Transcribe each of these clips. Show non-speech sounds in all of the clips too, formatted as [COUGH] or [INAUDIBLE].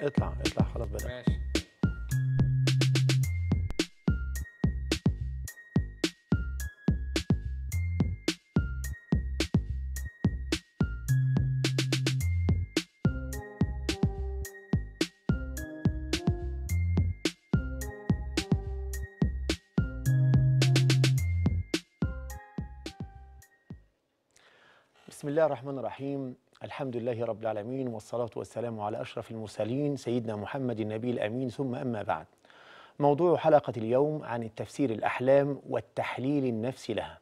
اطلع اطلع خلاص بلاش ماشي بسم الله الرحمن الرحيم الحمد لله رب العالمين والصلاة والسلام على أشرف المرسلين سيدنا محمد النبي الأمين ثم أما بعد موضوع حلقة اليوم عن التفسير الأحلام والتحليل النفسي لها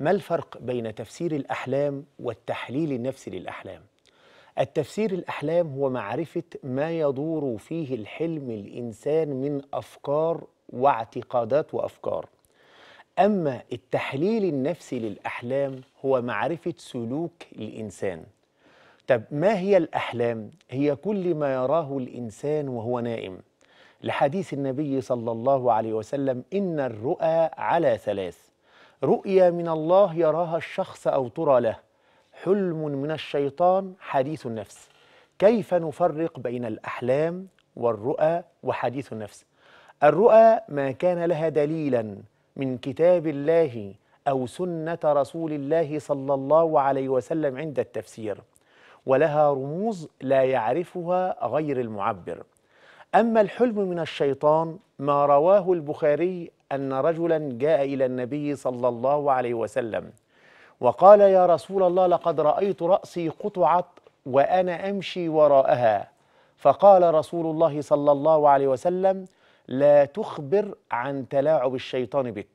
ما الفرق بين تفسير الأحلام والتحليل النفسي للأحلام؟ التفسير الأحلام هو معرفة ما يدور فيه الحلم الإنسان من أفكار واعتقادات وأفكار أما التحليل النفسي للأحلام هو معرفة سلوك الإنسان طب ما هي الأحلام؟ هي كل ما يراه الإنسان وهو نائم لحديث النبي صلى الله عليه وسلم إن الرؤى على ثلاث رؤيا من الله يراها الشخص أو ترى له حلم من الشيطان حديث النفس كيف نفرق بين الأحلام والرؤى وحديث النفس؟ الرؤى ما كان لها دليلا من كتاب الله أو سنة رسول الله صلى الله عليه وسلم عند التفسير ولها رموز لا يعرفها غير المعبر أما الحلم من الشيطان ما رواه البخاري أن رجلا جاء إلى النبي صلى الله عليه وسلم وقال يا رسول الله لقد رأيت رأسي قطعت وأنا أمشي وراءها فقال رسول الله صلى الله عليه وسلم لا تخبر عن تلاعب الشيطان بك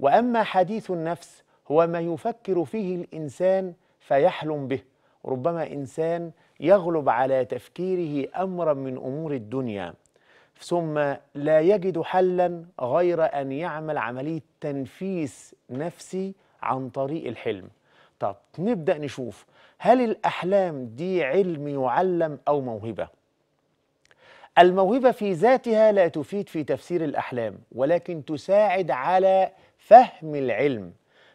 وأما حديث النفس هو ما يفكر فيه الإنسان فيحلم به ربما إنسان يغلب على تفكيره أمرا من أمور الدنيا ثم لا يجد حلا غير أن يعمل عملية تنفيس نفسي عن طريق الحلم طب نبدأ نشوف هل الأحلام دي علم يعلم أو موهبة؟ الموهبة في ذاتها لا تفيد في تفسير الأحلام ولكن تساعد على فهم العلم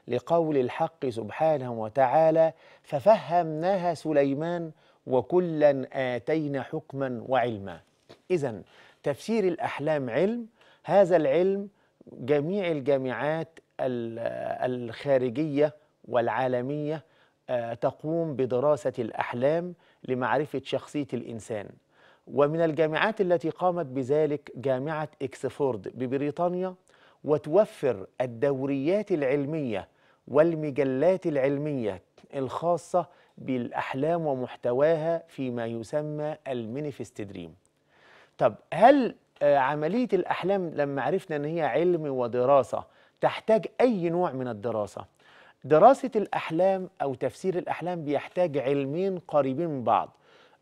لقول الحق سبحانه وتعالى ففهمناها سليمان وكلا آتينا حكما وعلما إذا تفسير الأحلام علم هذا العلم جميع الجامعات الخارجية والعالمية آه، تقوم بدراسة الأحلام لمعرفة شخصية الإنسان ومن الجامعات التي قامت بذلك جامعة إكسفورد ببريطانيا وتوفر الدوريات العلمية والمجلات العلمية الخاصة بالأحلام ومحتواها فيما يسمى المينيفست دريم طب هل آه، عملية الأحلام لما عرفنا أن هي علم ودراسة تحتاج أي نوع من الدراسة دراسة الأحلام أو تفسير الأحلام بيحتاج علمين قريبين من بعض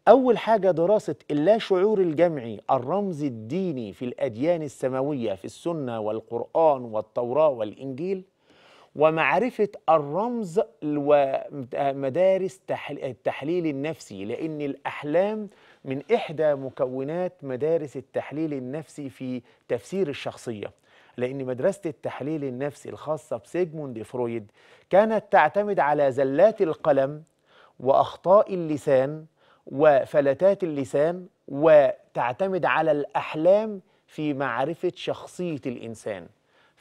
أول حاجة دراسة اللاشعور الجمعي الرمز الديني في الأديان السماوية في السنة والقرآن والتوراة والإنجيل ومعرفة الرمز ومدارس التحليل النفسي لأن الأحلام من إحدى مكونات مدارس التحليل النفسي في تفسير الشخصية لأن مدرسة التحليل النفسي الخاصة بسيجموند فرويد كانت تعتمد على زلات القلم وأخطاء اللسان وفلتات اللسان وتعتمد على الأحلام في معرفة شخصية الإنسان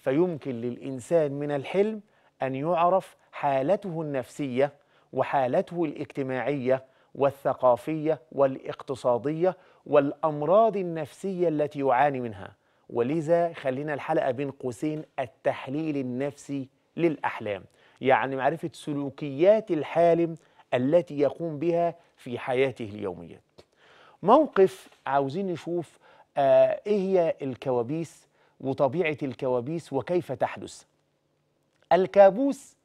فيمكن للإنسان من الحلم أن يعرف حالته النفسية وحالته الاجتماعية والثقافية والاقتصادية والأمراض النفسية التي يعاني منها ولذا خلينا الحلقة بين قوسين التحليل النفسي للأحلام يعني معرفة سلوكيات الحالم التي يقوم بها في حياته اليومية موقف عاوزين نشوف آه إيه هي الكوابيس وطبيعة الكوابيس وكيف تحدث الكابوس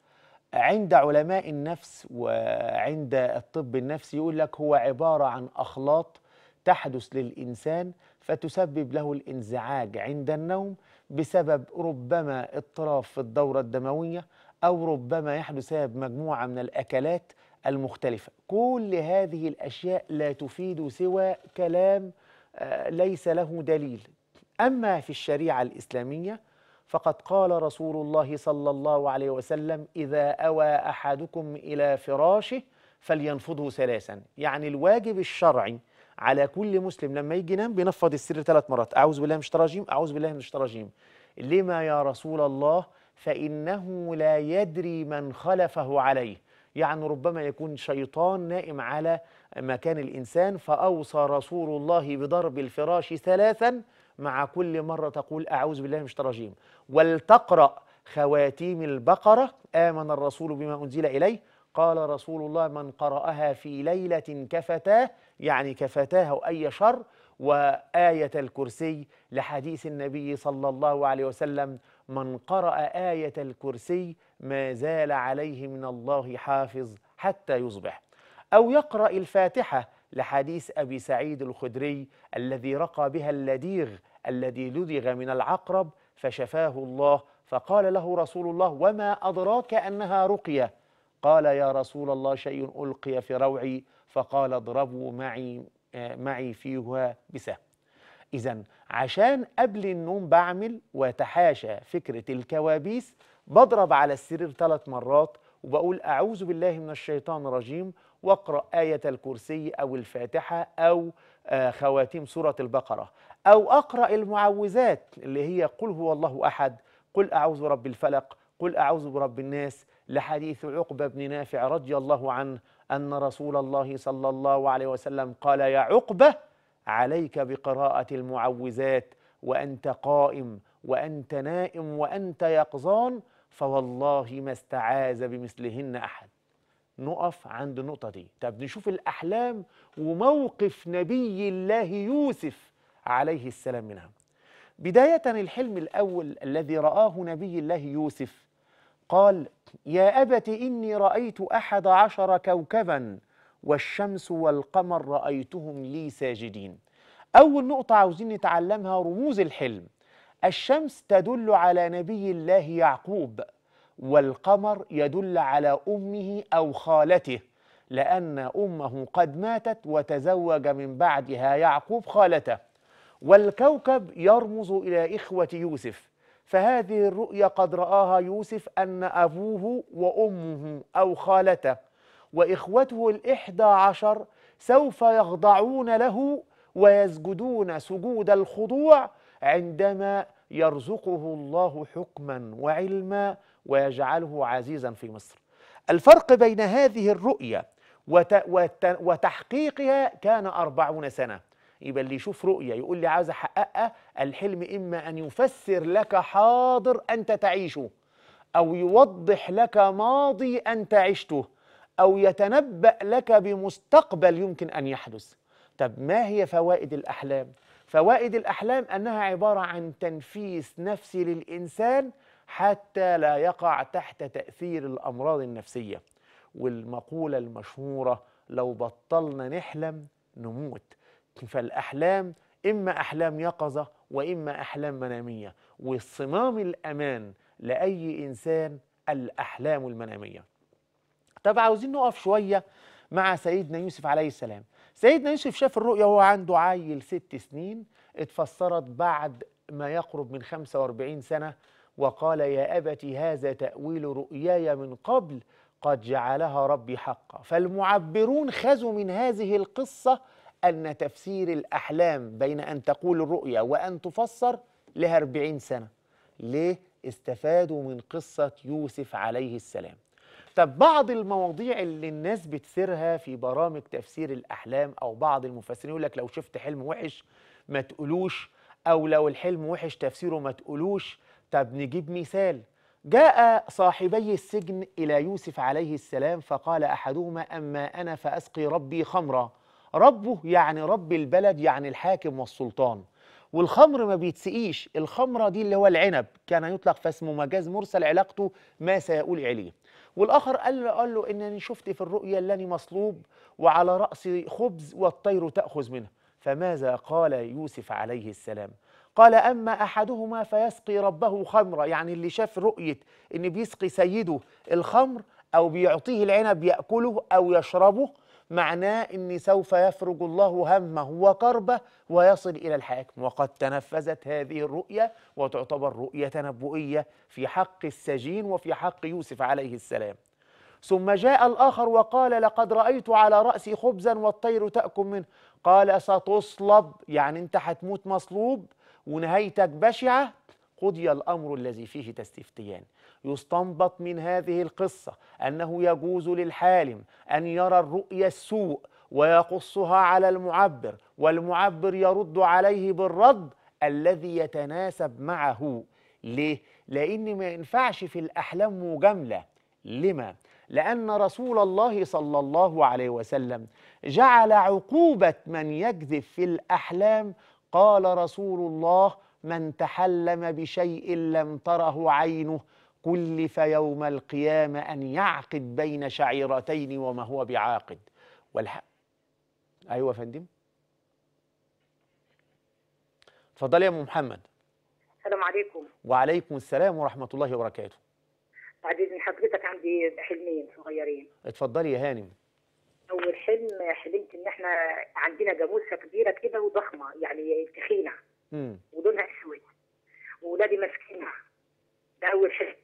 عند علماء النفس وعند الطب النفسي يقول لك هو عبارة عن أخلاط تحدث للإنسان فتسبب له الانزعاج عند النوم بسبب ربما اضطراب في الدورة الدموية أو ربما يحدث سبب مجموعة من الأكلات المختلفة كل هذه الأشياء لا تفيد سوى كلام آه، ليس له دليل أما في الشريعة الإسلامية فقد قال رسول الله صلى الله عليه وسلم إذا أوى أحدكم إلى فراشه فلينفضه ثلاثا يعني الواجب الشرعي على كل مسلم لما يجي ينام بينفض السر ثلاث مرات أعوذ بالله من الشيطان أعوذ بالله من الشيطان لما يا رسول الله فإنه لا يدري من خلفه عليه يعني ربما يكون شيطان نائم على مكان الإنسان فأوصى رسول الله بضرب الفراش ثلاثا مع كل مرة تقول أعوذ بالله من الشيطان الرجيم ولتقرأ خواتيم البقرة آمن الرسول بما أنزل إليه قال رسول الله من قرأها في ليلة كفتاه يعني كفتاه أي شر وآية الكرسي لحديث النبي صلى الله عليه وسلم من قرأ آية الكرسي ما زال عليه من الله حافظ حتى يصبح أو يقرأ الفاتحة لحديث أبي سعيد الخدري الذي رقى بها اللديغ الذي لدغ من العقرب فشفاه الله فقال له رسول الله وما أدراك أنها رقية قال يا رسول الله شيء ألقي في روعي فقال اضربوا معي آه، معي فيها بسهم إذا عشان قبل النوم بعمل وتحاشى فكرة الكوابيس بضرب على السرير ثلاث مرات وبقول أعوذ بالله من الشيطان الرجيم وأقرأ آية الكرسي أو الفاتحة أو آه، خواتيم سورة البقرة أو أقرأ المعوذات اللي هي قل هو الله أحد قل أعوذ برب الفلق قل أعوذ برب الناس لحديث عقبة بن نافع رضي الله عنه أن رسول الله صلى الله عليه وسلم قال يا عقبة عليك بقراءة المعوذات وأنت قائم وأنت نائم وأنت يقظان فوالله ما استعاذ بمثلهن أحد نقف عند النقطة دي طب نشوف الأحلام وموقف نبي الله يوسف عليه السلام منها بداية الحلم الأول الذي رآه نبي الله يوسف قال يا أبت إني رأيت أحد عشر كوكبا والشمس والقمر رأيتهم لي ساجدين أول نقطة عاوزين نتعلمها رموز الحلم الشمس تدل على نبي الله يعقوب والقمر يدل على أمه أو خالته لأن أمه قد ماتت وتزوج من بعدها يعقوب خالته والكوكب يرمز إلى إخوة يوسف فهذه الرؤيا قد رآها يوسف أن أبوه وأمه أو خالته وإخوته الإحدى عشر سوف يخضعون له ويسجدون سجود الخضوع عندما يرزقه الله حكما وعلما ويجعله عزيزا في مصر الفرق بين هذه الرؤية وتحقيقها كان أربعون سنة يبقى اللي يشوف رؤية يقول لي عايز أحققها الحلم إما أن يفسر لك حاضر أنت تعيشه أو يوضح لك ماضي أنت عشته أو يتنبأ لك بمستقبل يمكن أن يحدث طب ما هي فوائد الأحلام؟ فوائد الأحلام أنها عبارة عن تنفيس نفسي للإنسان حتى لا يقع تحت تأثير الأمراض النفسية والمقولة المشهورة لو بطلنا نحلم نموت فالأحلام إما أحلام يقظة وإما أحلام منامية والصمام الأمان لأي إنسان الأحلام المنامية طب عاوزين نقف شوية مع سيدنا يوسف عليه السلام سيدنا يوسف شاف الرؤيا وهو عنده عيل ست سنين اتفسرت بعد ما يقرب من 45 سنة وقال يا أبتي هذا تأويل رؤياي من قبل قد جعلها ربي حقا فالمعبرون خذوا من هذه القصة أن تفسير الأحلام بين أن تقول الرؤيا وأن تفسر لها 40 سنة ليه؟ استفادوا من قصة يوسف عليه السلام طب بعض المواضيع اللي الناس بتسيرها في برامج تفسير الأحلام أو بعض المفسرين يقول لك لو شفت حلم وحش ما تقولوش أو لو الحلم وحش تفسيره ما تقولوش طب نجيب مثال جاء صاحبي السجن إلى يوسف عليه السلام فقال أحدهما أما أنا فأسقي ربي خمرا ربه يعني رب البلد يعني الحاكم والسلطان والخمر ما بيتسقيش الخمرة دي اللي هو العنب كان يطلق فاسمه مجاز مرسل علاقته ما سيقول عليه والآخر قال له, قال له إنني شفت في الرؤيا اللاني مصلوب وعلى رأسي خبز والطير تأخذ منه فماذا قال يوسف عليه السلام قال أما أحدهما فيسقي ربه خمرة يعني اللي شاف رؤية إن بيسقي سيده الخمر أو بيعطيه العنب يأكله أو يشربه معناه أني سوف يفرج الله همه وكربه ويصل إلى الحاكم وقد تنفذت هذه الرؤية وتعتبر رؤية تنبؤية في حق السجين وفي حق يوسف عليه السلام ثم جاء الآخر وقال لقد رأيت على رأسي خبزا والطير تأكل منه قال ستصلب يعني أنت هتموت مصلوب ونهايتك بشعة قضي الأمر الذي فيه تستفتيان يستنبط من هذه القصة أنه يجوز للحالم أن يرى الرؤيا السوء ويقصها على المعبر والمعبر يرد عليه بالرد الذي يتناسب معه ليه؟ لأن ما ينفعش في الأحلام مجاملة لما؟ لأن رسول الله صلى الله عليه وسلم جعل عقوبة من يكذب في الأحلام قال رسول الله من تحلم بشيء لم تره عينه كلف يوم القيامة أن يعقد بين شعيرتين وما هو بعاقد والحق أيوة فندم اتفضلي يا أم محمد السلام عليكم وعليكم السلام ورحمة الله وبركاته بعد حضرتك عندي حلمين صغيرين اتفضلي يا هانم أول حلم حلمت إن إحنا عندنا جاموسة كبيرة كده وضخمة يعني تخينة ولونها أسود وولادي ماسكينها ده أول حلم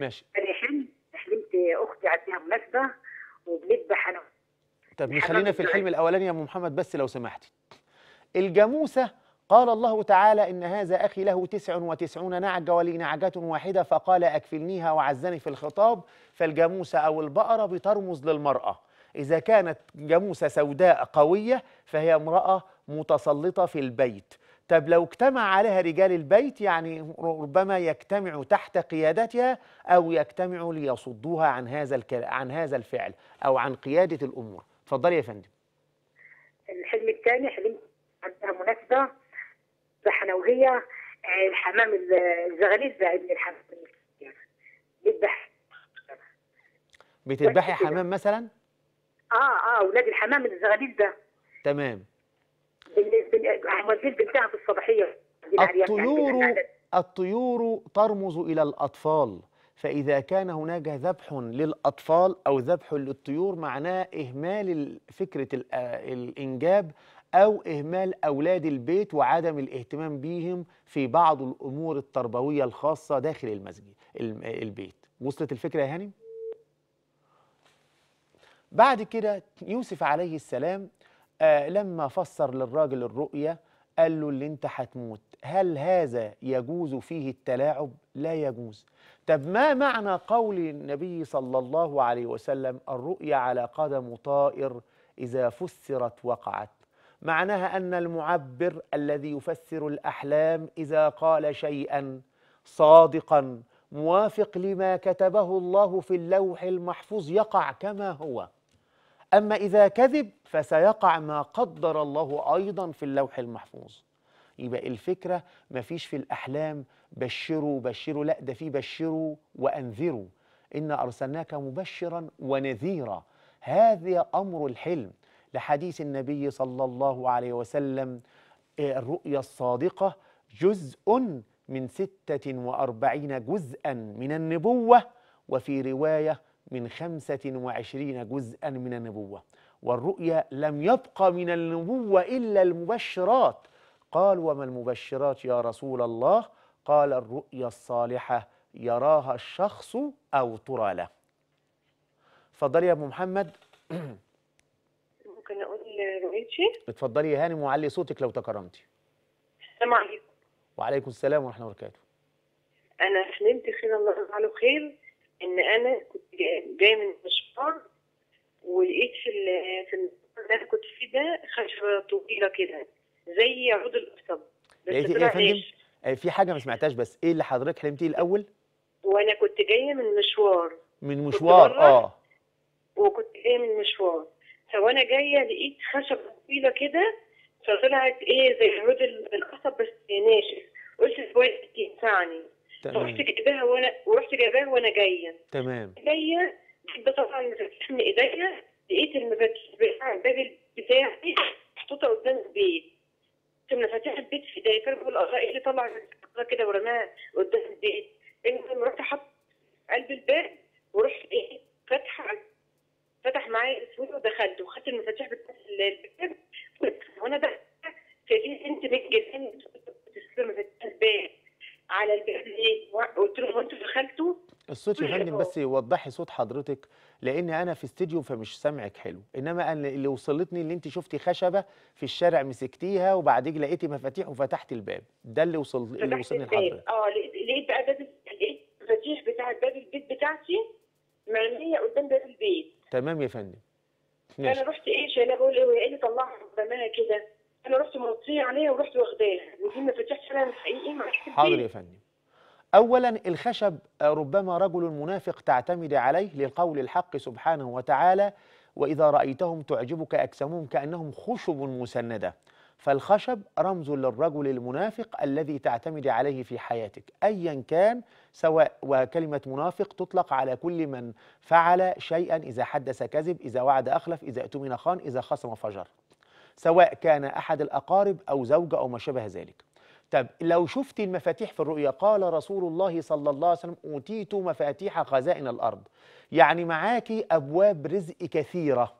ماشي انا حلم حلمت اختي عندها مناسبه وبنذبح انا طب خلينا في الحلم الاولاني يا ام محمد بس لو سمحتي الجاموسه قال الله تعالى إن هذا أخي له تسع وتسعون نعجة ولي نعجة واحدة فقال أكفلنيها وعزني في الخطاب فالجاموسة أو البقرة بترمز للمرأة إذا كانت جاموسة سوداء قوية فهي امرأة متسلطة في البيت طب لو اجتمع عليها رجال البيت يعني ربما يجتمع تحت قيادتها أو يجتمع ليصدوها عن هذا عن هذا الفعل أو عن قيادة الأمور اتفضلي يا فندم الحلم الثاني حلم عندها مناسبة وهي آه، الحمام ده ابن الحمام بيذبح بتذبحي حمام مثلا؟ اه اه ولاد الحمام الزغليز ده تمام وزير قلتها في الصباحيه يعني الطيور الطيور ترمز الى الاطفال فإذا كان هناك ذبح للأطفال أو ذبح للطيور معناه إهمال فكرة الإنجاب أو إهمال أولاد البيت وعدم الاهتمام بهم في بعض الأمور التربوية الخاصة داخل المسجد البيت وصلت الفكرة يا هاني بعد كده يوسف عليه السلام آه لما فسر للراجل الرؤية قال له اللي انت هتموت هل هذا يجوز فيه التلاعب لا يجوز طب ما معنى قول النبي صلى الله عليه وسلم الرؤيا على قدم طائر إذا فسرت وقعت معناها أن المعبر الذي يفسر الأحلام إذا قال شيئا صادقا موافق لما كتبه الله في اللوح المحفوظ يقع كما هو أما إذا كذب فسيقع ما قدر الله أيضا في اللوح المحفوظ يبقى الفكرة مفيش في الأحلام بشروا بشروا لا ده في بشروا وأنذروا إن أرسلناك مبشرا ونذيرا هذا أمر الحلم لحديث النبي صلى الله عليه وسلم آه، الرؤيا الصادقة جزء من ستة وأربعين جزءا من النبوة وفي رواية من 25 جزءا من النبوة والرؤيا لم يبق من النبوة إلا المبشرات قال وما المبشرات يا رسول الله قال الرؤيا الصالحة يراها الشخص أو ترى له اتفضلي يا أبو محمد ممكن أقول رؤيتي اتفضلي يا هانم وعلي صوتك لو تكرمتي السلام عليكم وعليكم السلام ورحمة الله وبركاته أنا حلمت خير الله يجعله خير ان انا كنت جاي من مشوار ولقيت في في اللي انا كنت فيه ده خشبه طويله كده زي عود القصب بس إيه طلع إيه, إيه في حاجه ما سمعتهاش بس ايه اللي حضرتك حلمتيه الاول وانا كنت جايه من مشوار من مشوار اه وكنت جايه من مشوار فوانا جايه لقيت خشبه طويله كده فطلعت ايه زي عود القصب بس ناشف قلت شويه تنفعني فرحت ورحت جايباها وانا ورحت جايباها وانا جايه تمام جايه بطلع المفاتيح من ايديا لقيت المفاتيح بتاع الباب بتاعي محطوطه قدام البيت كنا البيت في ايديا كان بقول الله ايه اللي طلع كده ورماها قدام البيت المهم رحت حط قلب الباب ورحت ايه فاتحه فتح معايا السويس ودخلت وخدت المفاتيح بتاعت الباب وانا داخله شايفين انت بتجيبين مفاتيح الباب على الجنيه قلت لهم انتوا دخلتوا الصوت يا فندم بس وضحي صوت حضرتك لان انا في استديو فمش سامعك حلو انما انا اللي وصلتني اللي انت شفتي خشبه في الشارع مسكتيها وبعدين لقيتي مفاتيح وفتحتي الباب ده اللي وصل اللي وصلني لحضرتك اه لقيت بقى باب لقيت المفاتيح بتاع باب البيت بتاعتي مرميه قدام باب البيت تمام يا فندم ماشي. انا رحت ايه شايله بقول ايه طلعها زمانها كده انا رحت مرطيه عليها ورحت واخداها ودي فتحتش انا الحقيقي مع حاضر يا فندم اولا الخشب آه، ربما رجل منافق تعتمد عليه لقول الحق سبحانه وتعالى واذا رايتهم تعجبك اجسامهم كانهم خشب مسنده فالخشب رمز للرجل المنافق الذي تعتمد عليه في حياتك ايا كان سواء وكلمه منافق تطلق على كل من فعل شيئا اذا حدث كذب اذا وعد اخلف اذا اؤتمن خان اذا خصم فجر سواء كان أحد الأقارب أو زوجة أو ما شابه ذلك طب لو شفت المفاتيح في الرؤيا قال رسول الله صلى الله عليه وسلم أوتيت مفاتيح خزائن الأرض يعني معاكي أبواب رزق كثيرة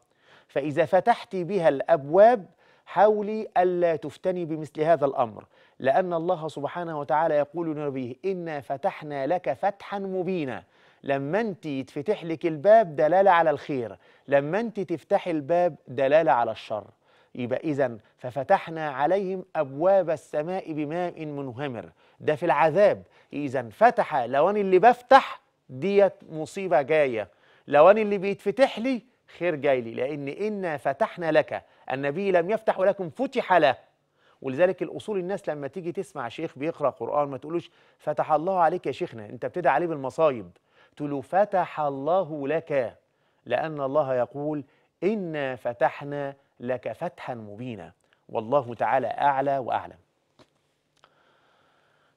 فإذا فتحت بها الأبواب حاولي ألا تفتني بمثل هذا الأمر لأن الله سبحانه وتعالى يقول لنبيه إنا فتحنا لك فتحا مبينا لما انت يتفتح لك الباب دلالة على الخير لما انت تفتح الباب دلالة على الشر يبقى إذا ففتحنا عليهم أبواب السماء بماء منهمر ده في العذاب إذا فتح لو أنا اللي بفتح ديت مصيبة جاية لو أنا اللي بيتفتح لي خير جاي لي لأن إنا فتحنا لك النبي لم يفتح ولكن فتح له ولذلك الأصول الناس لما تيجي تسمع شيخ بيقرأ قرآن ما تقولوش فتح الله عليك يا شيخنا أنت بتدعي عليه بالمصايب تقول له فتح الله لك لأن الله يقول إنا فتحنا لك فتحا مبينا والله تعالى أعلى وأعلم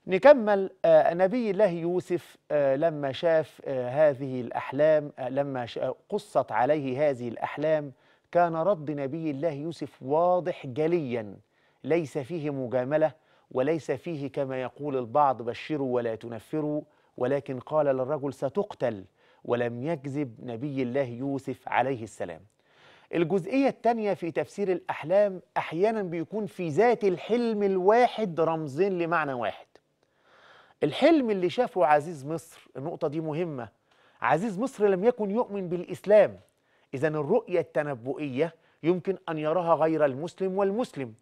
نكمل آه، نبي الله يوسف آه، لما شاف آه، هذه الأحلام لما قصت عليه هذه الأحلام كان رد نبي الله يوسف واضح جليا ليس فيه مجاملة وليس فيه كما يقول البعض بشروا ولا تنفروا ولكن قال للرجل ستقتل ولم يكذب نبي الله يوسف عليه السلام الجزئية الثانية في تفسير الأحلام أحيانا بيكون في ذات الحلم الواحد رمزين لمعنى واحد الحلم اللي شافه عزيز مصر النقطة دي مهمة عزيز مصر لم يكن يؤمن بالإسلام إذا الرؤية التنبؤية يمكن أن يراها غير المسلم والمسلم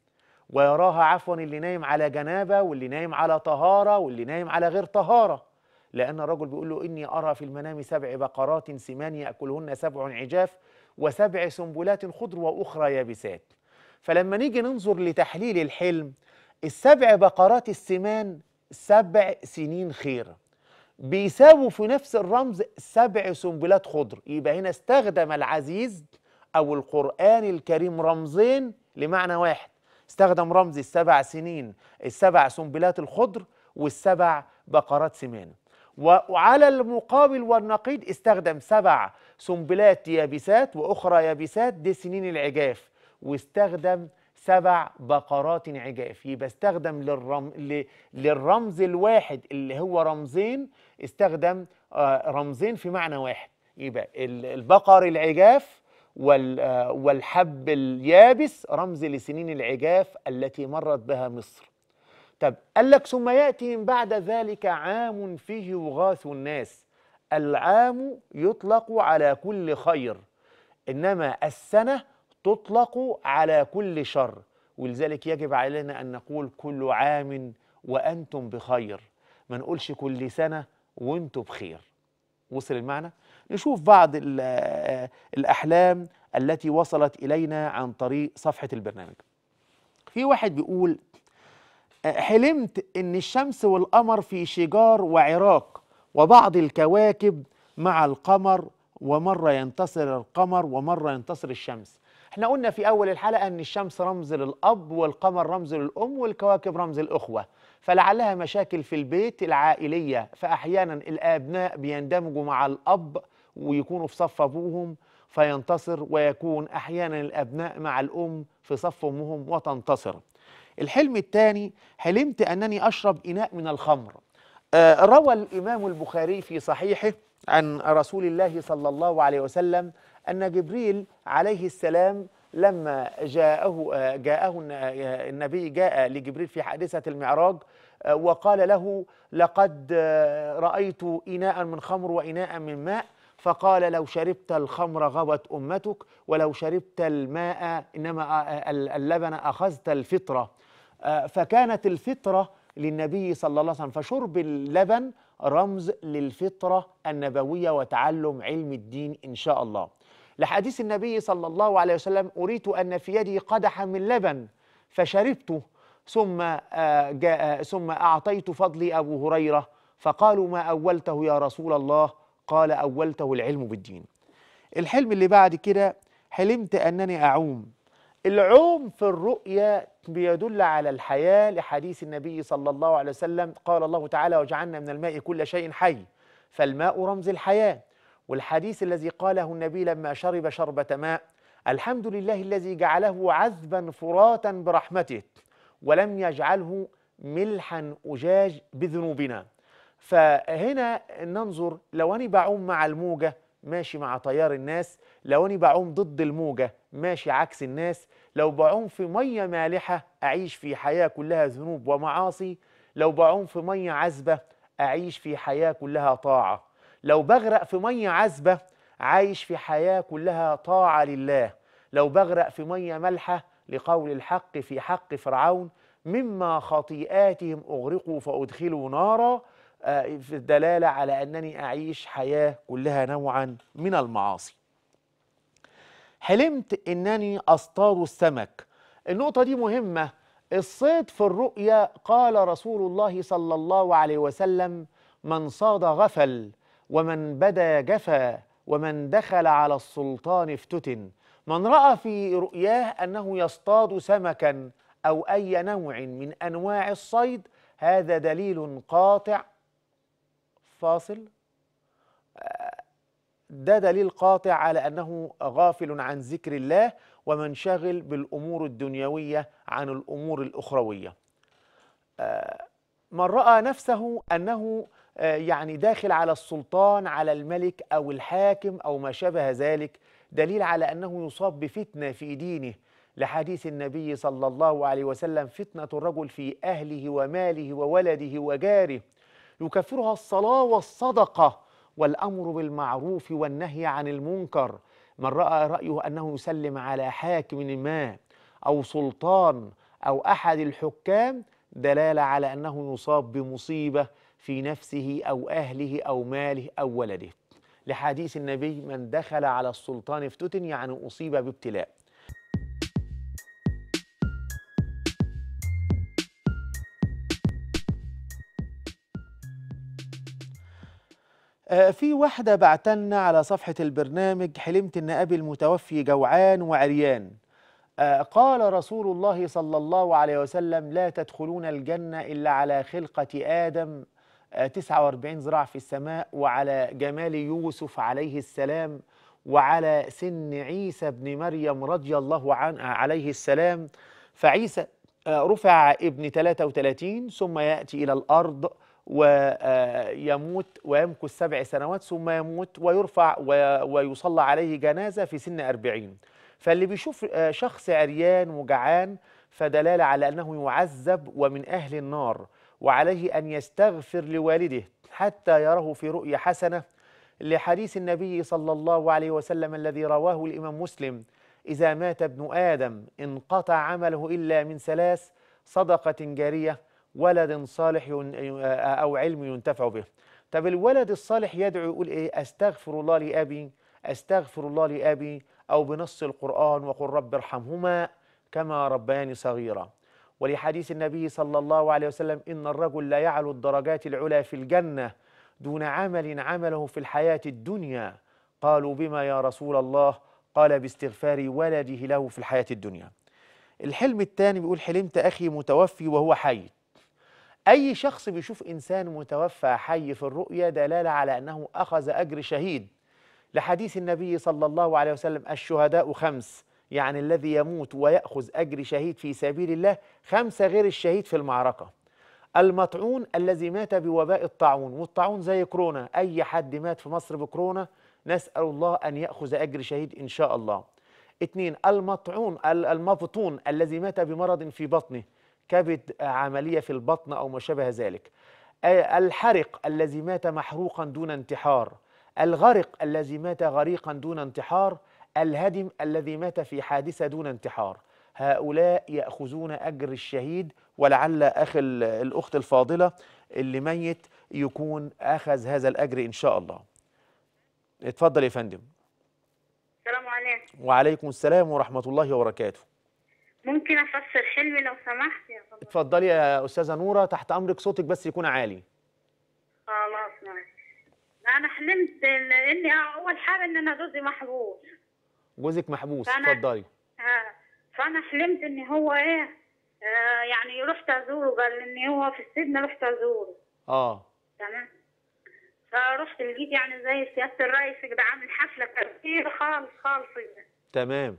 ويراها عفوا اللي نايم على جنابة واللي نايم على طهارة واللي نايم على غير طهارة لأن الرجل بيقول له إني أرى في المنام سبع بقرات سمان يأكلهن سبع عجاف وسبع سنبلات خضر وأخرى يابسات فلما نيجي ننظر لتحليل الحلم السبع بقرات السمان سبع سنين خير بيساووا في نفس الرمز سبع سنبلات خضر يبقى هنا استخدم العزيز أو القرآن الكريم رمزين لمعنى واحد استخدم رمز السبع سنين السبع سنبلات الخضر والسبع بقرات سمان وعلى المقابل والنقيض استخدم سبع سنبلات يابسات وأخرى يابسات دي سنين العجاف واستخدم سبع بقرات عجاف يبقى استخدم للرم... ل... للرمز الواحد اللي هو رمزين استخدم آه، رمزين في معنى واحد يبقى البقر العجاف وال... آه، والحب اليابس رمز لسنين العجاف التي مرت بها مصر طب قال لك ثم يأتي من بعد ذلك عام فيه يغاث الناس العام يطلق على كل خير إنما السنة تطلق على كل شر ولذلك يجب علينا أن نقول كل عام وأنتم بخير ما نقولش كل سنة وأنتم بخير وصل المعنى؟ نشوف بعض الأحلام التي وصلت إلينا عن طريق صفحة البرنامج في واحد بيقول حلمت ان الشمس والقمر في شجار وعراق وبعض الكواكب مع القمر ومرة ينتصر القمر ومرة ينتصر الشمس احنا قلنا في اول الحلقة ان الشمس رمز للاب والقمر رمز للام والكواكب رمز الاخوة فلعلها مشاكل في البيت العائلية فاحيانا الابناء بيندمجوا مع الاب ويكونوا في صف ابوهم فينتصر ويكون احيانا الابناء مع الام في صف امهم وتنتصر الحلم الثاني حلمت أنني أشرب إناء من الخمر آه، روى الإمام البخاري في صحيحه عن رسول الله صلى الله عليه وسلم أن جبريل عليه السلام لما جاءه آه، جاءه آه، النبي جاء لجبريل في حادثة المعراج وقال له لقد رأيت إناء من خمر وإناء من ماء فقال لو شربت الخمر غوت أمتك ولو شربت الماء إنما آه، آه، اللبن أخذت الفطرة آه، فكانت الفطرة للنبي صلى الله عليه وسلم فشرب اللبن رمز للفطرة النبوية وتعلم علم الدين إن شاء الله لحديث النبي صلى الله عليه وسلم أريت أن في يدي قدحا من لبن فشربته ثم جاء ثم أعطيت فضلي أبو هريرة فقالوا ما أولته يا رسول الله قال أولته العلم بالدين الحلم اللي بعد كده حلمت أنني أعوم العوم في الرؤيا بيدل على الحياة لحديث النبي صلى الله عليه وسلم قال الله تعالى وجعلنا من الماء كل شيء حي فالماء رمز الحياة والحديث الذي قاله النبي لما شرب شربة ماء الحمد لله الذي جعله عذبا فراتا برحمته ولم يجعله ملحا أجاج بذنوبنا فهنا ننظر لو أنا بعوم مع الموجة ماشي مع تيار الناس لو أنا بعوم ضد الموجة ماشي عكس الناس لو بعوم في مية مالحة أعيش في حياة كلها ذنوب ومعاصي لو بعوم في مية عذبة أعيش في حياة كلها طاعة لو بغرق في مية عذبة عايش في حياة كلها طاعة لله لو بغرق في مية ملحة لقول الحق في حق فرعون مما خطيئاتهم أغرقوا فأدخلوا نارا آه، في الدلالة على أنني أعيش حياة كلها نوعا من المعاصي حلمت أنني أصطاد السمك النقطة دي مهمة الصيد في الرؤيا قال رسول الله صلى الله عليه وسلم من صاد غفل ومن بدا جفا ومن دخل على السلطان افتتن من راى في رؤياه انه يصطاد سمكا او اي نوع من انواع الصيد هذا دليل قاطع فاصل آه، ده دليل قاطع على أنه غافل عن ذكر الله ومنشغل بالأمور الدنيوية عن الأمور الأخروية آه، من رأى نفسه أنه آه، يعني داخل على السلطان على الملك أو الحاكم أو ما شابه ذلك دليل على أنه يصاب بفتنة في دينه لحديث النبي صلى الله عليه وسلم فتنة الرجل في أهله وماله وولده وجاره يكفرها الصلاة والصدقة والأمر بالمعروف والنهي عن المنكر من رأى رأيه أنه يسلم على حاكم ما أو سلطان أو أحد الحكام دلالة على أنه يصاب بمصيبة في نفسه أو أهله أو ماله أو ولده لحديث النبي من دخل على السلطان افتتن يعني أصيب بابتلاء آه، في واحدة بعتنا على صفحة البرنامج حلمت أن أبي المتوفي جوعان وعريان آه، قال رسول الله صلى الله عليه وسلم لا تدخلون الجنة إلا على خلقة آدم 49 آه، ذراع في السماء وعلى جمال يوسف عليه السلام وعلى سن عيسى بن مريم رضي الله عنه عليه السلام فعيسى رفع ابن 33 ثم يأتي إلى الأرض ويموت ويمكث سبع سنوات ثم يموت ويرفع ويصلى عليه جنازة في سن أربعين فاللي بيشوف آه، شخص عريان وجعان فدلالة على أنه يعذب ومن أهل النار وعليه أن يستغفر لوالده حتى يراه في رؤية حسنة لحديث النبي صلى الله عليه وسلم الذي رواه الإمام مسلم إذا مات ابن آدم انقطع عمله إلا من ثلاث صدقة جارية ولد صالح أو علم ينتفع به طب الولد الصالح يدعو يقول إيه أستغفر الله لأبي أستغفر الله لأبي أو بنص القرآن وقل رب ارحمهما كما ربياني صغيرا ولحديث النبي صلى الله عليه وسلم إن الرجل لا يعلو الدرجات العلى في الجنة دون عمل عمله في الحياة الدنيا قالوا بما يا رسول الله قال باستغفار ولده له في الحياة الدنيا الحلم الثاني بيقول حلمت أخي متوفي وهو حي أي شخص بيشوف إنسان متوفى حي في الرؤيا دلالة على أنه أخذ أجر شهيد لحديث النبي صلى الله عليه وسلم الشهداء خمس يعني الذي يموت ويأخذ أجر شهيد في سبيل الله خمسة غير الشهيد في المعركة المطعون الذي مات بوباء الطاعون والطاعون زي كورونا أي حد مات في مصر بكورونا نسأل الله أن يأخذ أجر شهيد إن شاء الله اثنين المطعون المبطون الذي مات بمرض في بطنه كبد عملية في البطن أو ما شابه ذلك الحرق الذي مات محروقا دون انتحار الغرق الذي مات غريقا دون انتحار الهدم الذي مات في حادثة دون انتحار هؤلاء يأخذون أجر الشهيد ولعل أخ الأخت الفاضلة اللي ميت يكون أخذ هذا الأجر إن شاء الله اتفضل يا فندم السلام عليكم وعليكم السلام ورحمة الله وبركاته ممكن افسر حلمي لو سمحت يا بابا اتفضلي يا استاذه نوره تحت امرك صوتك بس يكون عالي خلاص ماشي انا حلمت اني اول حاجه ان انا جوزي محبوس جوزك محبوس اتفضلي آه فانا حلمت ان هو ايه آه، يعني رحت ازوره قال ان هو في السجن رحت ازوره اه تمام فرحت لقيت يعني زي سياده الرئيس كده عامل حفله كبيره خالص خالص تمام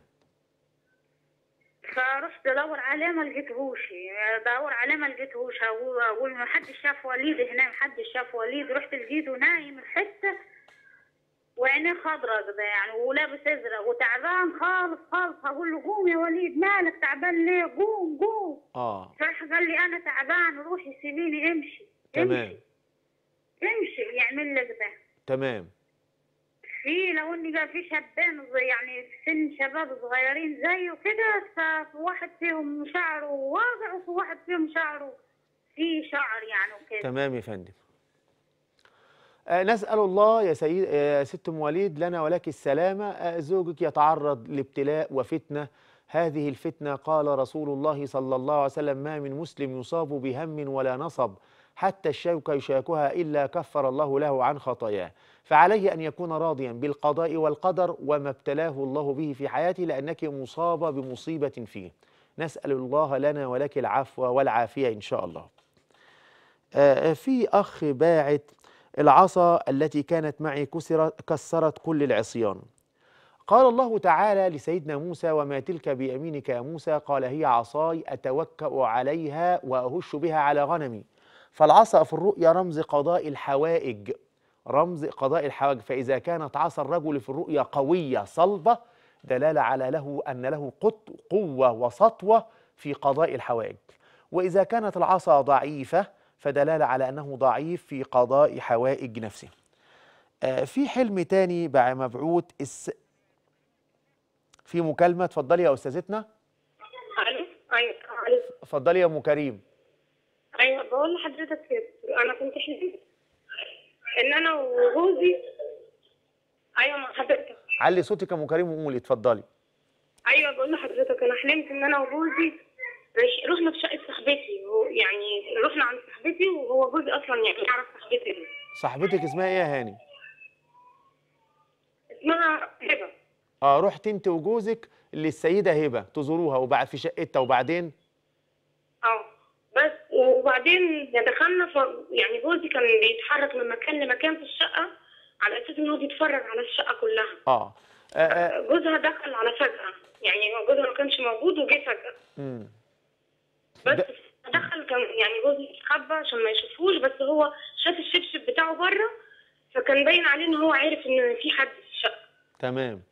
فرحت ادور عليه ما لقيتهوش ادور عليه ما لقيتهوش ومحدش شاف وليد هنا محدش شاف وليد رحت لقيته نايم الحته وعينيه خضرة كده يعني ولابس ازرق وتعبان خالص خالص اقول له قوم يا وليد مالك تعبان ليه قوم قوم اه راح قال لي انا تعبان روحي سيبيني امشي تمام امشي, امشي يعمل لك ده تمام في لو اني بقى في شبان يعني في سن شباب صغيرين زي ففي فواحد فيهم شعره واضع وفي واحد فيهم شعره فيه شعر يعني وكده تمام يا فندم آه نسأل الله يا سيد يا آه، ست مواليد لنا ولك السلامة آه زوجك يتعرض لابتلاء وفتنة هذه الفتنة قال رسول الله صلى الله عليه وسلم ما من مسلم يصاب بهم ولا نصب حتى الشوكة يشاكها إلا كفر الله له عن خطاياه فعليه أن يكون راضيا بالقضاء والقدر وما ابتلاه الله به في حياته لأنك مصابة بمصيبة فيه نسأل الله لنا ولك العفو والعافية إن شاء الله آه، في أخ باعت العصا التي كانت معي كسرت كسرت كل العصيان قال الله تعالى لسيدنا موسى وما تلك بيمينك يا موسى قال هي عصاي أتوكأ عليها وأهش بها على غنمي فالعصا في الرؤيا رمز قضاء الحوائج رمز قضاء الحوائج فإذا كانت عصا الرجل في الرؤيا قوية صلبة دلالة على له أن له قوة وسطوة في قضاء الحوائج وإذا كانت العصا ضعيفة فدلالة على أنه ضعيف في قضاء حوائج نفسه آه، في حلم تاني مبعوث الس... في مكالمة اتفضلي يا أستاذتنا أيوة، اتفضلي يا أم كريم ايوه بقول لحضرتك انا كنت حلمت ان انا وجوزي ايوه مع حضرتك علي صوتك يا ام كريم وقولي اتفضلي ايوه بقول لحضرتك انا حلمت ان انا وجوزي رحنا في شقه صاحبتي يعني رحنا عند صاحبتي وهو جوزي اصلا يعني يعرف صاحبتي صاحبتك اسمها ايه يا هاني؟ اسمها هبه اه رحت انت وجوزك للسيده هبه تزوروها وبعد في شقتها وبعدين وبعدين دخلنا ف... يعني جوزي كان بيتحرك من مكان لمكان في الشقه على اساس ان هو بيتفرج على الشقه كلها اه, آه. آه. جوزها دخل على فجاه يعني جوزها ما كانش موجود وجه فجاه امم بس ده... دخل كان يعني جوزي اتخبى عشان ما يشوفوش بس هو شاف الشبشب بتاعه بره فكان باين عليه ان هو عارف ان في حد في الشقه تمام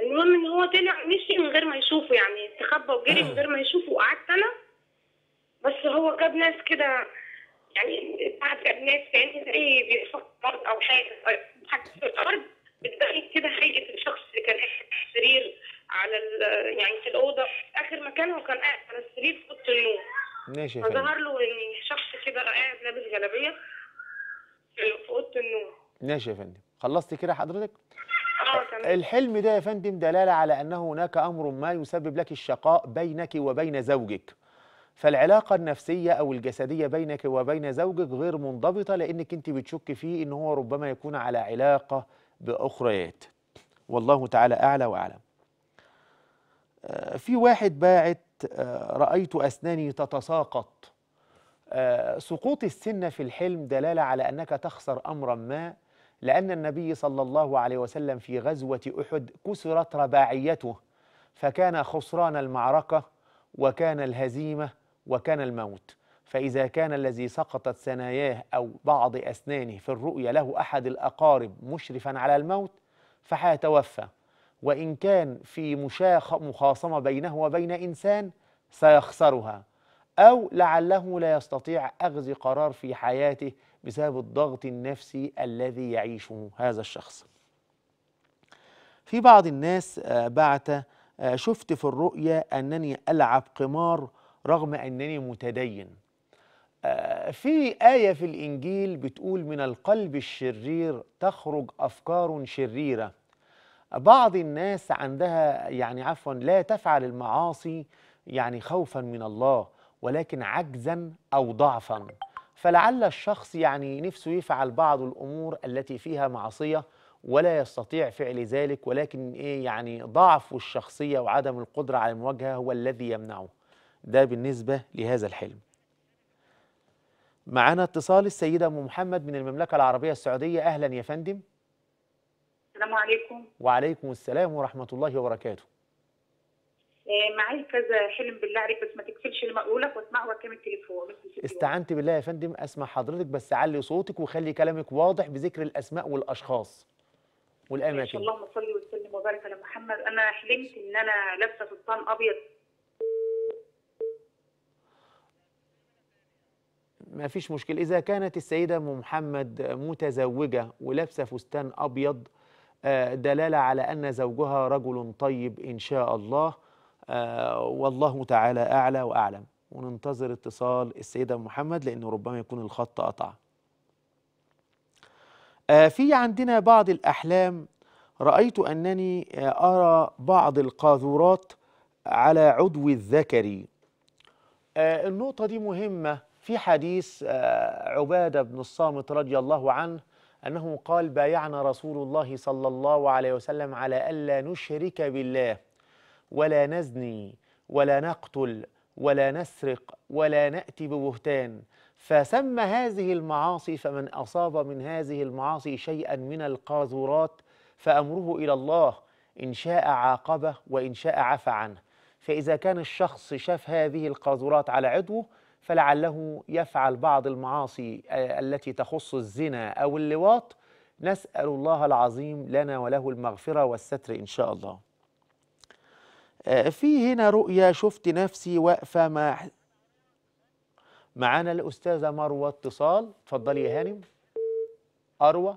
المهم ان هو طلع مشي من غير ما يشوفه يعني استخبى وجري من [CLEARS THROAT] غير ما يشوفه وقعدت انا بس هو جاب ناس كده يعني بعد جاب ناس يعني زي بيفكر او حاجه طيب، حاجه في الارض بتبقي كده هيئه الشخص اللي كان قاعد في السرير على يعني في الاوضه اخر مكان هو كان قاعد على السرير في اوضه النوم ماشي فظهر له ان شخص كده قاعد لابس جلابيه في اوضه النوم ماشي يا فندم خلصتي كده حضرتك؟ آه، الحلم ده يا فندم دلالة على أنه هناك أمر ما يسبب لك الشقاء بينك وبين زوجك فالعلاقه النفسيه او الجسديه بينك وبين زوجك غير منضبطه لانك انت بتشك فيه ان هو ربما يكون على علاقه باخريات والله تعالى اعلى واعلم آه، في واحد باعت آه، رايت اسناني تتساقط آه، سقوط السن في الحلم دلاله على انك تخسر امرا ما لأن النبي صلى الله عليه وسلم في غزوة أحد كسرت رباعيته فكان خسران المعركة وكان الهزيمة وكان الموت فإذا كان الذي سقطت ثناياه أو بعض أسنانه في الرؤية له أحد الأقارب مشرفا على الموت فحيتوفى وإن كان في مشاخ مخاصمة بينه وبين إنسان سيخسرها أو لعله لا يستطيع أخذ قرار في حياته بسبب الضغط النفسي الذي يعيشه هذا الشخص في بعض الناس آه، بعت آه، شفت في الرؤية أنني ألعب قمار رغم أنني متدين آه، في آية في الإنجيل بتقول من القلب الشرير تخرج أفكار شريرة بعض الناس عندها يعني عفوا لا تفعل المعاصي يعني خوفا من الله ولكن عجزا أو ضعفا فلعل الشخص يعني نفسه يفعل بعض الأمور التي فيها معصية ولا يستطيع فعل ذلك ولكن إيه يعني ضعف الشخصية وعدم القدرة على المواجهة هو الذي يمنعه ده بالنسبة لهذا الحلم معانا اتصال السيدة أم محمد من المملكة العربية السعودية أهلا يا فندم السلام عليكم وعليكم السلام ورحمة الله وبركاته آه، معايا كذا حلم بالله عليك بس ما تكسلش لما اقولك واسمعه وكام التليفون استعنت بالله يا فندم اسمع حضرتك بس علي صوتك وخلي كلامك واضح بذكر الاسماء والاشخاص والاماكن اللهم صل وسلم وبارك على محمد انا حلمت ان انا لابسه فستان ابيض ما فيش مشكلة إذا كانت السيدة أم محمد متزوجة ولابسة فستان أبيض آه، دلالة على أن زوجها رجل طيب إن شاء الله آه، والله تعالى أعلى وأعلم وننتظر اتصال السيدة أم محمد لأنه ربما يكون الخط قطع آه، في عندنا بعض الأحلام رأيت أنني أرى بعض القاذورات على عضو الذكري النقطة دي مهمة في حديث آه، عبادة بن الصامت رضي الله عنه أنه قال بايعنا رسول الله صلى الله عليه وسلم على ألا نشرك بالله ولا نزني ولا نقتل ولا نسرق ولا نأتي ببهتان فسمى هذه المعاصي فمن أصاب من هذه المعاصي شيئا من القاذورات فأمره إلى الله إن شاء عاقبه وإن شاء عفى عنه فإذا كان الشخص شاف هذه القاذورات على عضوه فلعله يفعل بعض المعاصي آه، التي تخص الزنا أو اللواط نسأل الله العظيم لنا وله المغفرة والستر إن شاء الله آه، في هنا رؤية شفت نفسي واقفة مع معانا الأستاذة مروة اتصال اتفضلي يا هانم أروى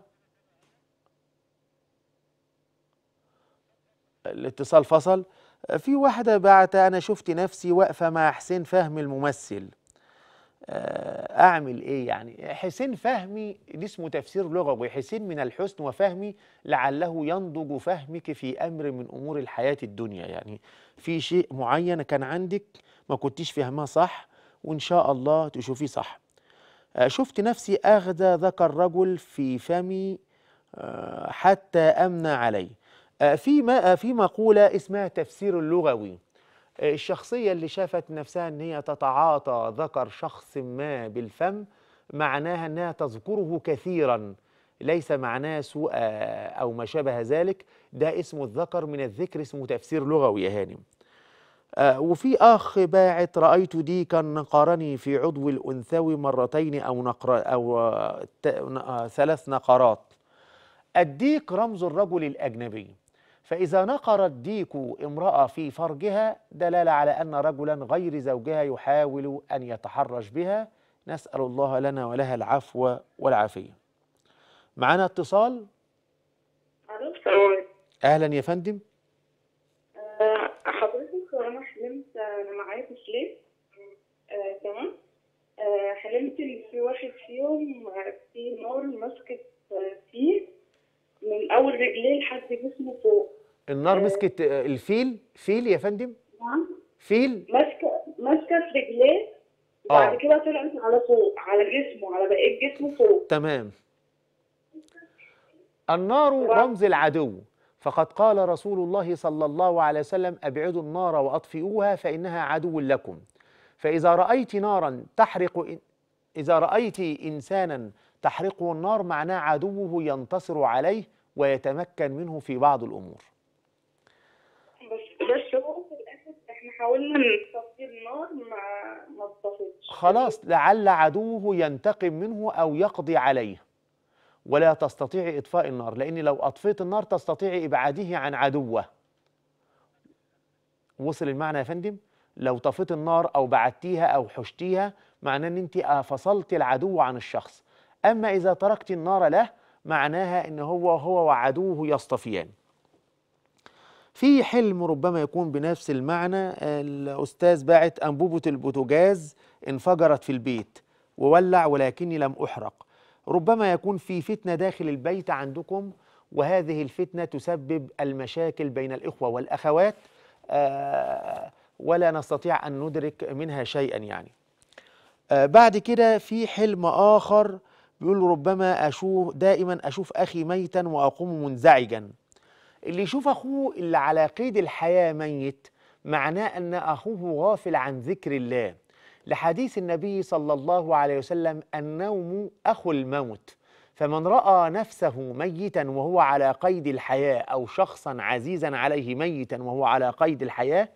الاتصال فصل آه، في واحدة بعت أنا شفت نفسي واقفة مع حسين فهمي الممثل آه، اعمل ايه يعني حسين فهمي دي اسمه تفسير لغوي حسين من الحسن وفهمي لعله ينضج فهمك في امر من امور الحياه الدنيا يعني في شيء معين كان عندك ما كنتيش فاهماه صح وان شاء الله تشوفيه صح آه، شفت نفسي اغدى ذاك الرجل في فمي آه، حتى امنى علي في ما في مقوله اسمها تفسير اللغوي الشخصية اللي شافت نفسها أن هي تتعاطى ذكر شخص ما بالفم معناها أنها تذكره كثيرا ليس معناه سوء أو ما شابه ذلك ده اسم الذكر من الذكر اسمه تفسير لغوي يا هانم آه، وفي أخ باعت رأيت ديكا نقرني في عضو الأنثوي مرتين أو, نقر أو آه، ثلاث نقرات الديك رمز الرجل الأجنبي فإذا نقر الديك امرأة في فرجها دلالة على أن رجلا غير زوجها يحاول أن يتحرش بها نسأل الله لنا ولها العفو والعافية معنا اتصال أهلا يا فندم آه، حضرتك أنا حلمت أنا آه، تمام آه، حلمت إن في واحد فيهم في نار مسكت فيه من أول رجليه لحد جسمه فوق النار آه. مسكت الفيل فيل يا فندم نعم فيل ماسكه ماسكه في رجليه وبعد آه. كده طلعت على فوق على جسمه على بقيه جسمه فوق تمام النار رمز العدو فقد قال رسول الله صلى الله عليه وسلم أبعدوا النار وأطفئوها فإنها عدو لكم فإذا رأيت نارا تحرق إذا رأيت إنسانا تحرقه النار معناه عدوه ينتصر عليه ويتمكن منه في بعض الأمور حاولنا نطفي النار ما ما اتطفتش خلاص لعل عدوه ينتقم منه او يقضي عليه ولا تستطيع اطفاء النار لان لو اطفيت النار تستطيع ابعاده عن عدوه وصل المعنى يا فندم لو طفيت النار او بعدتيها او حشتيها معناه ان انت فصلت العدو عن الشخص اما اذا تركت النار له معناها ان هو هو وعدوه يصطفيان في حلم ربما يكون بنفس المعنى الأستاذ باعت أنبوبة البوتجاز انفجرت في البيت وولع ولكني لم أحرق ربما يكون في فتنة داخل البيت عندكم وهذه الفتنة تسبب المشاكل بين الإخوة والأخوات آه، ولا نستطيع أن ندرك منها شيئا يعني آه، بعد كده في حلم آخر بيقول ربما أشوف دائما أشوف أخي ميتا وأقوم منزعجا اللي يشوف أخوه اللي على قيد الحياة ميت معناه أن أخوه غافل عن ذكر الله لحديث النبي صلى الله عليه وسلم النوم أخو الموت فمن رأى نفسه ميتا وهو على قيد الحياة أو شخصا عزيزا عليه ميتا وهو على قيد الحياة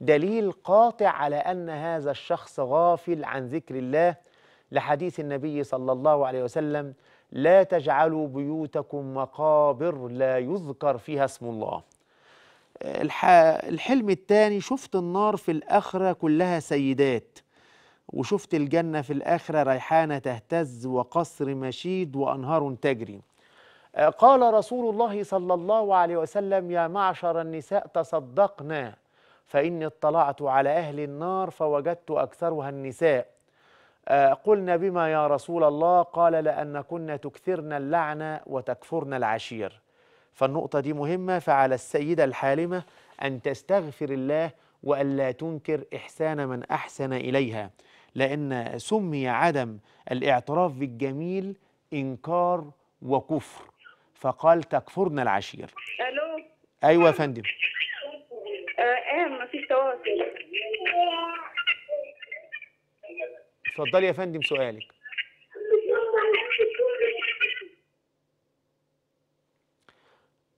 دليل قاطع على أن هذا الشخص غافل عن ذكر الله لحديث النبي صلى الله عليه وسلم لا تجعلوا بيوتكم مقابر لا يذكر فيها اسم الله الحلم الثاني شفت النار في الآخرة كلها سيدات وشفت الجنة في الآخرة ريحانة تهتز وقصر مشيد وأنهار تجري آه، قال رسول الله صلى الله عليه وسلم يا معشر النساء تصدقنا فإني اطلعت على أهل النار فوجدت أكثرها النساء آه، قلنا بما يا رسول الله قال لأنكن تكثرن اللعنة وتكفرن العشير فالنقطة دي مهمة فعلى السيدة الحالمة أن تستغفر الله وألا تنكر إحسان من أحسن إليها لأن سمي عدم الاعتراف بالجميل إنكار وكفر فقال تكفرن العشير ألو أيوة يا فندم آه, آه، ما فيش تواصل اتفضلي يا فندم سؤالك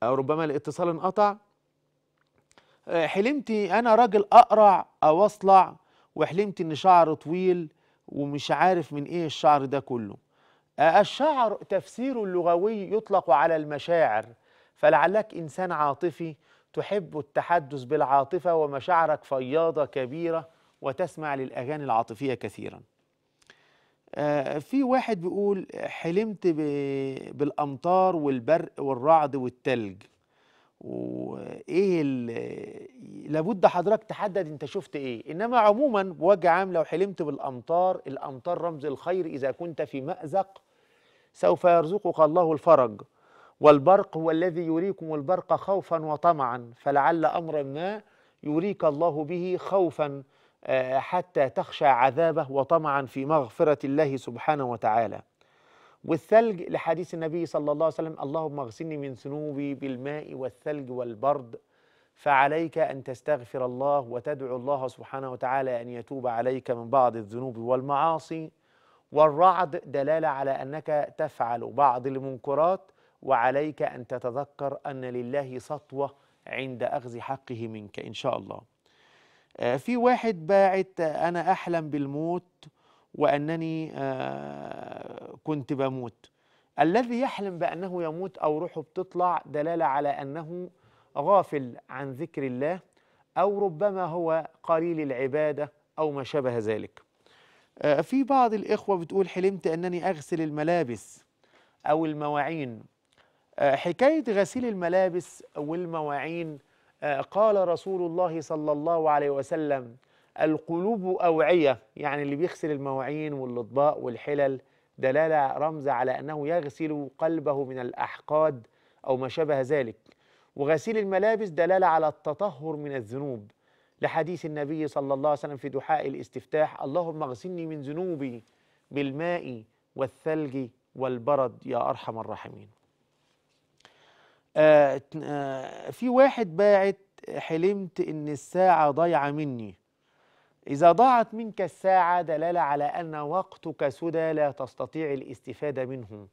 ربما الاتصال انقطع آه، حلمتي انا راجل اقرع او اصلع وحلمت ان شعر طويل ومش عارف من ايه الشعر ده كله آه، الشعر تفسيره اللغوي يطلق على المشاعر فلعلك انسان عاطفي تحب التحدث بالعاطفه ومشاعرك فياضه كبيره وتسمع للاغاني العاطفيه كثيرا آه، في واحد بيقول حلمت بالامطار والبرق والرعد والتلج وايه لابد حضرتك تحدد انت شفت ايه انما عموما بوجه عام لو حلمت بالامطار الامطار رمز الخير اذا كنت في مازق سوف يرزقك الله الفرج والبرق هو الذي يريكم البرق خوفا وطمعا فلعل امرا ما يريك الله به خوفا آه، حتى تخشى عذابه وطمعا في مغفرة الله سبحانه وتعالى والثلج لحديث النبي صلى الله عليه وسلم اللهم اغسلني من ذنوبي بالماء والثلج والبرد فعليك أن تستغفر الله وتدعو الله سبحانه وتعالى أن يتوب عليك من بعض الذنوب والمعاصي والرعد دلالة على أنك تفعل بعض المنكرات وعليك أن تتذكر أن لله سطوة عند أخذ حقه منك إن شاء الله آه، في واحد باعت آه، أنا أحلم بالموت وأنني آه، كنت بموت الذي يحلم بأنه يموت أو روحه بتطلع دلالة على أنه غافل عن ذكر الله أو ربما هو قليل العبادة أو ما شابه ذلك في بعض الإخوة بتقول حلمت أنني أغسل الملابس أو المواعين حكاية غسيل الملابس والمواعين آه، قال رسول الله صلى الله عليه وسلم القلوب أوعية يعني اللي بيغسل المواعين والأطباق والحلل دلالة رمز على أنه يغسل قلبه من الأحقاد أو ما شابه ذلك وغسيل الملابس دلالة على التطهر من الذنوب لحديث النبي صلى الله عليه وسلم في دعاء الاستفتاح اللهم اغسلني من ذنوبي بالماء والثلج والبرد يا أرحم الراحمين آه آه في واحد باعت حلمت ان الساعة ضايعة مني إذا ضاعت منك الساعة دلالة على أن وقتك سدى لا تستطيع الاستفادة منه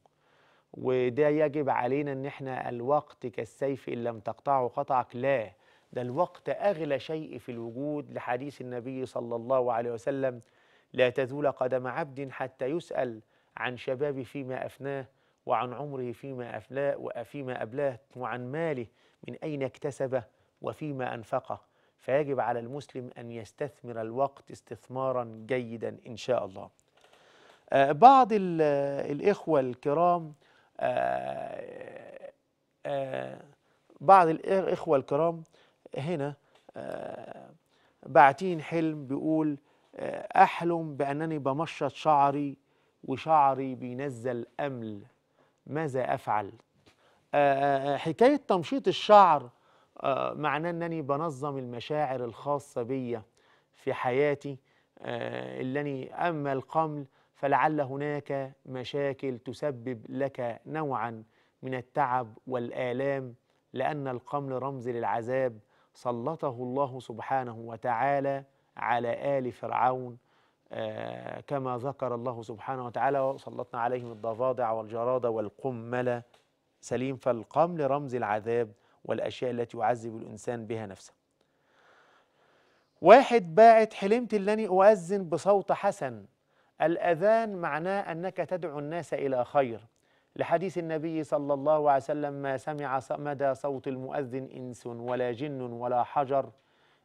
وده يجب علينا أن احنا الوقت كالسيف إن لم تقطعه قطعك لا ده الوقت أغلى شيء في الوجود لحديث النبي صلى الله عليه وسلم لا تزول قدم عبد حتى يسأل عن شبابه فيما أفناه وعن عمره فيما أفلاه وفيما أبلاه وعن ماله من أين اكتسبه وفيما أنفقه فيجب على المسلم أن يستثمر الوقت استثمارا جيدا إن شاء الله آه، بعض الإخوة الكرام آه، آه، بعض الإخوة الكرام هنا باعتين حلم بيقول أحلم بأنني بمشط شعري وشعري بينزل أمل ماذا أفعل آه، آه، آه، حكاية تمشيط الشعر معناه أنني بنظم المشاعر الخاصة بي في حياتي اللي أما القمل فلعل هناك مشاكل تسبب لك نوعا من التعب والآلام لأن القمل رمز للعذاب سلطه الله سبحانه وتعالى على آل فرعون آه، كما ذكر الله سبحانه وتعالى وسلطنا عليهم الضفادع والجراد والقمل سليم فالقمل رمز العذاب والأشياء التي يعذب الإنسان بها نفسه واحد باعت حلمت أنني أؤذن بصوت حسن الأذان معناه أنك تدعو الناس إلى خير لحديث النبي صلى الله عليه وسلم ما سمع مدى صوت المؤذن إنس ولا جن ولا حجر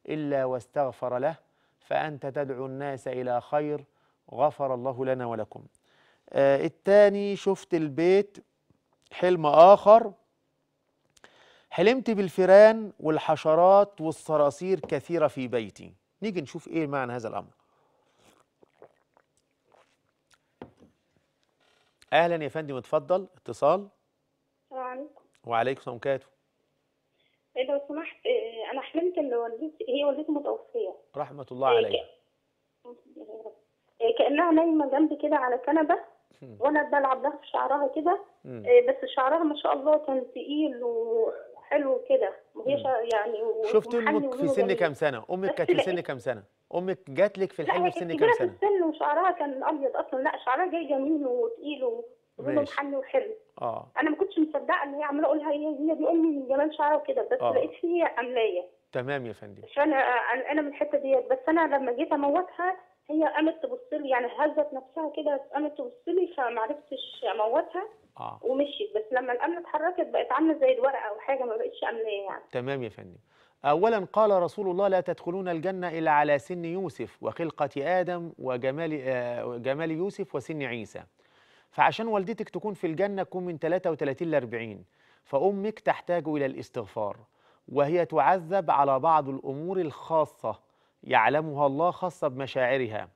إلا واستغفر له فأنت تدعو الناس إلى خير غفر الله لنا ولكم آه التاني شفت البيت حلم آخر حلمت بالفيران والحشرات والصراصير كثيرة في بيتي نيجي نشوف إيه معنى هذا الأمر أهلا يا فندم اتفضل اتصال وعليكم وعليكم السلام إيه لو سمحت إيه، انا حلمت ان والدتي هي والدتي متوفيه رحمه الله إيه، عليها كانها نايمه جنبي كده على كنبه وانا بلعب لها في شعرها كده بس شعرها ما شاء الله كان تقيل وحلو كده وهي يعني شفت امك في سن كام سنه امك كانت في سن كام سنه امك جات لك في الحلم في سن كام سنه لا في السن وشعرها كان ابيض اصلا لا شعرها جاي جميل وتقيل زي وحلو اه انا ما كنتش مصدقه ان هي عماله اقولها هي هي دي امي من جمال شعرها وكده بس آه. لقيت هي املايه تمام يا فندم عشان انا من الحته ديت بس انا لما جيت اموتها هي قامت تبص لي يعني هزت نفسها كده قامت تبص لي فما عرفتش اموتها آه. ومشيت بس لما الامن اتحركت بقت عامله زي الورقه او حاجه ما بقتش املايه يعني تمام يا فندم أولا قال رسول الله لا تدخلون الجنة إلا على سن يوسف وخلقة آدم وجمال, آه، جمال يوسف وسن عيسى فعشان والدتك تكون في الجنة تكون من 33 ل 40 فأمك تحتاج إلى الاستغفار وهي تعذب على بعض الأمور الخاصة يعلمها الله خاصة بمشاعرها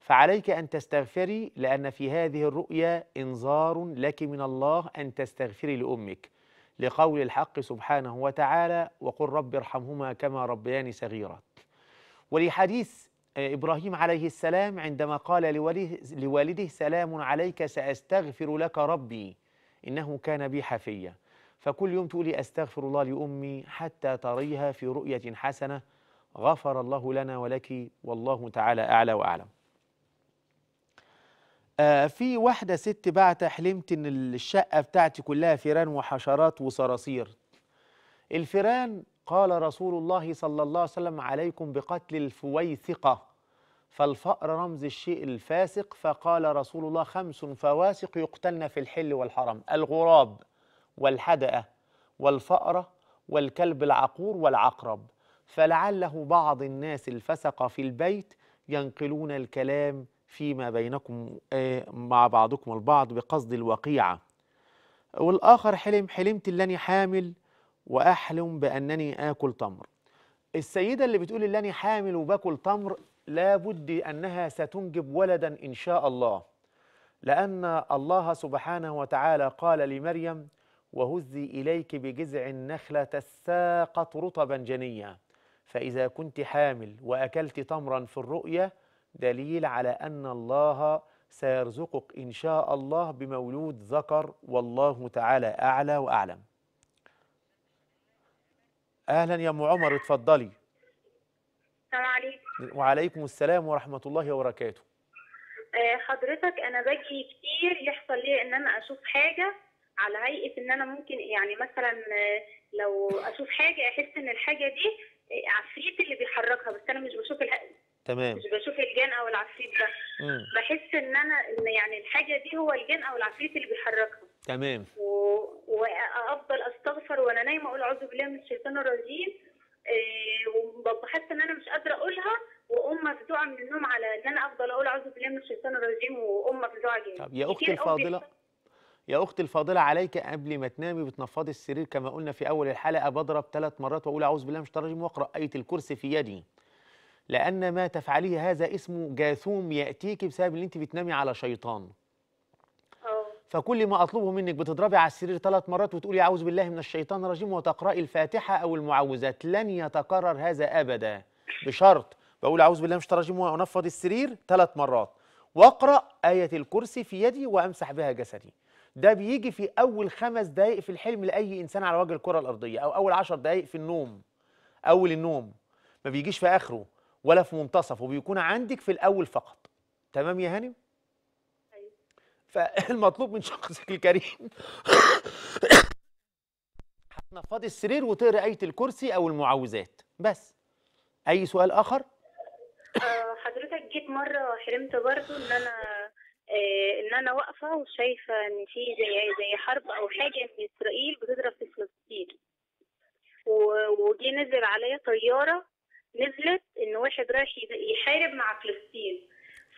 فعليك أن تستغفري لأن في هذه الرؤيا إنذار لك من الله أن تستغفري لأمك لقول الحق سبحانه وتعالى وقل رب ارحمهما كما ربياني صغيرا ولحديث إبراهيم عليه السلام عندما قال لوالده سلام عليك سأستغفر لك ربي إنه كان بي حفية فكل يوم تقولي أستغفر الله لأمي حتى تريها في رؤية حسنة غفر الله لنا ولك والله تعالى أعلى وأعلم آه في واحدة ست بعت حلمت إن الشقة بتاعتي كلها فيران وحشرات وصراصير الفيران قال رسول الله صلى الله عليه وسلم عليكم بقتل الفويثقة فالفأر رمز الشيء الفاسق فقال رسول الله خمس فواسق يقتلن في الحل والحرم الغراب والحدأة والفأرة والكلب العقور والعقرب فلعله بعض الناس الفسق في البيت ينقلون الكلام فيما بينكم آه، مع بعضكم البعض بقصد الوقيعة والآخر حلم حلمت اللاني حامل وأحلم بأنني آكل تمر السيدة اللي بتقول اللي أنا حامل وباكل تمر لابد أنها ستنجب ولدا إن شاء الله لأن الله سبحانه وتعالى قال لمريم وهزي إليك بجذع النخلة تساقط رطبا جنيا فإذا كنت حامل وأكلت تمرا في الرؤية دليل على أن الله سيرزقك إن شاء الله بمولود ذكر والله تعالى أعلى وأعلم اهلا يا ام عمر اتفضلي السلام عليكم وعليكم السلام ورحمه الله وبركاته آه، حضرتك انا باجي كتير يحصل لي ان انا اشوف حاجه على هيئه ان انا ممكن يعني مثلا آه، لو اشوف حاجه احس ان الحاجه دي آه، عفريت اللي بيحركها بس انا مش بشوف تمام مش بشوف الجن او العفريت ده بحس ان انا ان يعني الحاجه دي هو الجن او العفريت اللي بيحركها تمام وافضل استغفر وانا نايمه اقول اعوذ بالله من الشيطان الرجيم آه، وبحس ان انا مش قادره اقولها واقوم مفزوعه من النوم على ان انا افضل اقول اعوذ بالله من الشيطان الرجيم واقوم مفزوعه جدا طب يا اختي الفاضله يا اختي الفاضله عليك قبل ما تنامي بتنفضي السرير كما قلنا في اول الحلقه بضرب ثلاث مرات واقول اعوذ بالله من الشيطان الرجيم واقرا ايه الكرسي في يدي لان ما تفعليه هذا اسمه جاثوم ياتيك بسبب ان انت بتنامي على شيطان فكل ما اطلبه منك بتضربي على السرير ثلاث مرات وتقولي اعوذ بالله من الشيطان الرجيم وتقراي الفاتحه او المعوذات لن يتكرر هذا ابدا بشرط بقول اعوذ بالله من الشيطان الرجيم وانفض السرير ثلاث مرات واقرا ايه الكرسي في يدي وامسح بها جسدي ده بيجي في اول خمس دقائق في الحلم لاي انسان على وجه الكره الارضيه او اول عشر دقائق في النوم اول النوم ما بيجيش في اخره ولا في منتصفه وبيكون عندك في الاول فقط تمام يا هانم فالمطلوب من شخصك الكريم هتنفضي السرير وتقرا آية الكرسي أو المعوذات بس أي سؤال آخر؟ آه، حضرتك جيت مرة حرمت برضه إن أنا آه، ان انا واقفه وشايفه ان في زي زي حرب او حاجه ان اسرائيل بتضرب في فلسطين وجي نزل عليا طياره نزلت ان واحد رايح يحارب مع فلسطين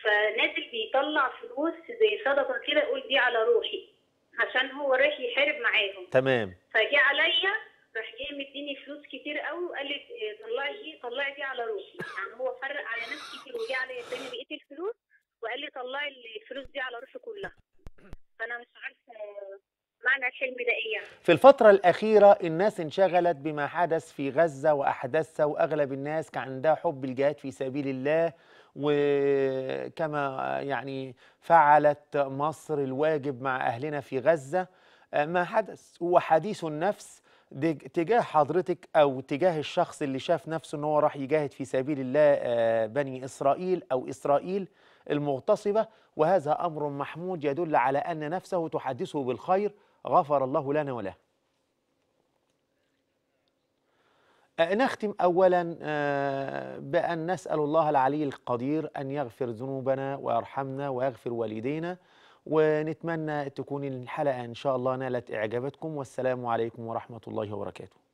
فنازل بيطلع فلوس زي صدقه كده يقول دي على روحي عشان هو رايح يحارب معاهم تمام فجه عليا راح جاي مديني فلوس كتير قوي وقال لي آه، طلعي دي طلعي دي على روحي يعني هو فرق على ناس كتير وجه عليا تاني بقيت الفلوس وقال لي طلعي الفلوس دي على روحي كلها فانا مش عارفه معنى الحلم ده ايه يعني. في الفترة الأخيرة الناس انشغلت بما حدث في غزة وأحداثها وأغلب الناس كان عندها حب الجهاد في سبيل الله وكما يعني فعلت مصر الواجب مع أهلنا في غزة آه، ما حدث وحديث النفس تجاه حضرتك أو تجاه الشخص اللي شاف نفسه أنه هو راح يجاهد في سبيل الله آه، بني إسرائيل أو إسرائيل المغتصبة وهذا أمر محمود يدل على أن نفسه تحدثه بالخير غفر الله لنا وله أه، نختم اولا أه، بان نسال الله العلي القدير ان يغفر ذنوبنا ويرحمنا ويغفر والدينا ونتمنى تكون الحلقه ان شاء الله نالت اعجابكم والسلام عليكم ورحمه الله وبركاته